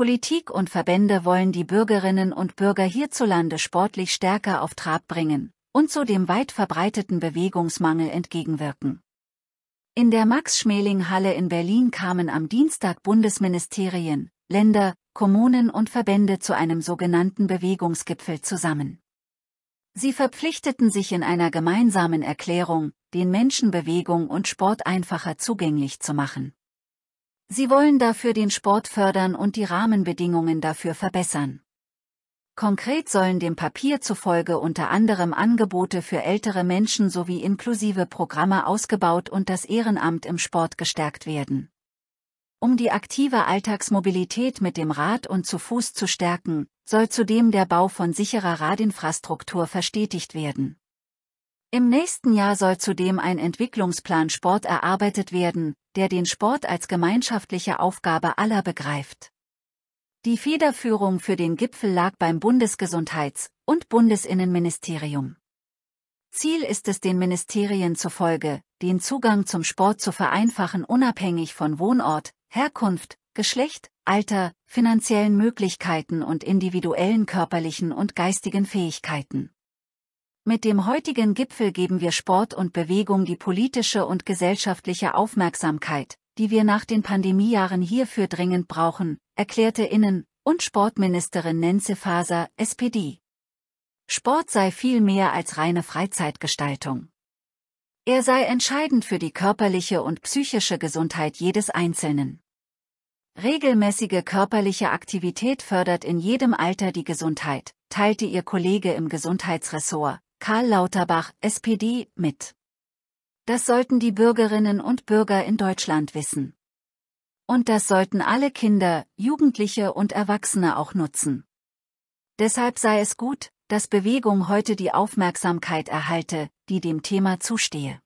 Politik und Verbände wollen die Bürgerinnen und Bürger hierzulande sportlich stärker auf Trab bringen und so dem weit verbreiteten Bewegungsmangel entgegenwirken. In der Max-Schmeling-Halle in Berlin kamen am Dienstag Bundesministerien, Länder, Kommunen und Verbände zu einem sogenannten Bewegungsgipfel zusammen. Sie verpflichteten sich in einer gemeinsamen Erklärung, den Menschen Bewegung und Sport einfacher zugänglich zu machen. Sie wollen dafür den Sport fördern und die Rahmenbedingungen dafür verbessern. Konkret sollen dem Papier zufolge unter anderem Angebote für ältere Menschen sowie inklusive Programme ausgebaut und das Ehrenamt im Sport gestärkt werden. Um die aktive Alltagsmobilität mit dem Rad und zu Fuß zu stärken, soll zudem der Bau von sicherer Radinfrastruktur verstetigt werden. Im nächsten Jahr soll zudem ein Entwicklungsplan Sport erarbeitet werden, der den Sport als gemeinschaftliche Aufgabe aller begreift. Die Federführung für den Gipfel lag beim Bundesgesundheits- und Bundesinnenministerium. Ziel ist es den Ministerien zufolge, den Zugang zum Sport zu vereinfachen, unabhängig von Wohnort, Herkunft, Geschlecht, Alter, finanziellen Möglichkeiten und individuellen körperlichen und geistigen Fähigkeiten. Mit dem heutigen Gipfel geben wir Sport und Bewegung die politische und gesellschaftliche Aufmerksamkeit, die wir nach den Pandemiejahren hierfür dringend brauchen, erklärte Innen- und Sportministerin Nenze Faser, SPD. Sport sei viel mehr als reine Freizeitgestaltung. Er sei entscheidend für die körperliche und psychische Gesundheit jedes Einzelnen. Regelmäßige körperliche Aktivität fördert in jedem Alter die Gesundheit, teilte ihr Kollege im Gesundheitsressort, Karl Lauterbach, SPD, mit. Das sollten die Bürgerinnen und Bürger in Deutschland wissen. Und das sollten alle Kinder, Jugendliche und Erwachsene auch nutzen. Deshalb sei es gut, dass Bewegung heute die Aufmerksamkeit erhalte, die dem Thema zustehe.